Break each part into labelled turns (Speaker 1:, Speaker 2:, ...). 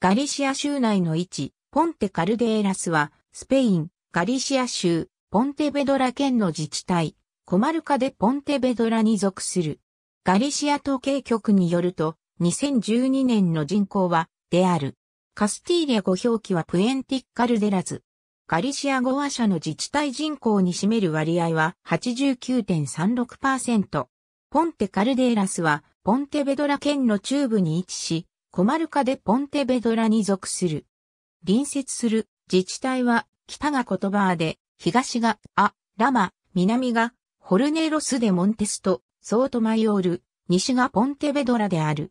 Speaker 1: ガリシア州内の位
Speaker 2: 置、ポンテカルデーラスは、スペイン、ガリシア州、ポンテベドラ県の自治体、コマルカでポンテベドラに属する。ガリシア統計局によると、2012年の人口は、である。カスティーリア語表記はプエンティッカルデラズ。ガリシア語話者の自治体人口に占める割合は89.36%。ポンテカルデーラスは、ポンテベドラ県の中部に位置し、コマルカでポンテベドラに属する。隣接する自治体は、北がコトバーで、東がア、ラマ、南がホルネロスでモンテスト、ソートマイオール、西がポンテベドラである。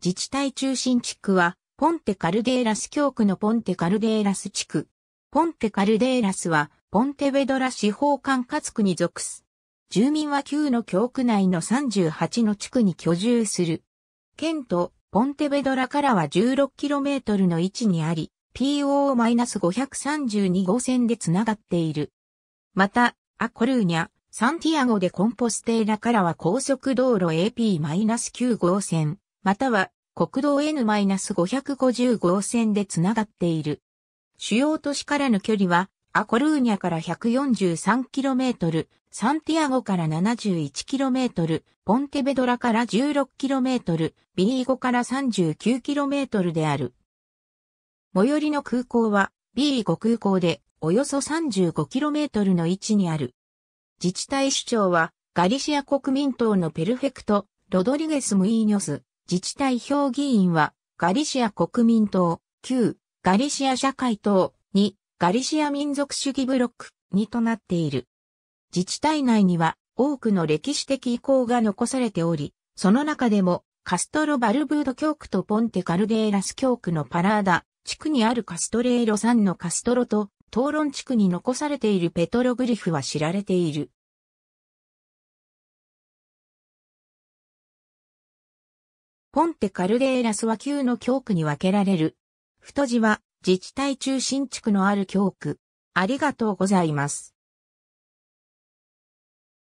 Speaker 2: 自治体中心地区は、ポンテカルデーラス教区のポンテカルデーラス地区。ポンテカルデーラスは、ポンテベドラ司法管轄区に属す。住民は旧の教区内の38の地区に居住する。県とポンテベドラからは 16km の位置にあり、PO-532 号線でつながっている。また、アコルーニャ、サンティアゴでコンポステーラからは高速道路 AP-9 号線、または国道 N-550 号線でつながっている。主要都市からの距離はアコルーニャから 143km、サンティアゴから 71km、ポンテベドラから 16km、ビリーゴから 39km である。最寄りの空港は、ビーゴ空港で、およそ 35km の位置にある。自治体首長は、ガリシア国民党のペルフェクト、ロドリゲス・ムイーニョス、自治体評議員は、ガリシア国民党、旧、ガリシア社会党にガリシア民族主義ブロックにとなっている。自治体内には多くの歴史的遺構が残されており、その中でもカストロバルブード教区とポンテカルデーラス教区のパラーダ地区にあるカストレーロ3のカストロと討論地区に残されているペトログリフは知られている。ポンテカルデーラスは旧の教区に分けられる。太字は自治体中心地区のある教区。ありがとうございます。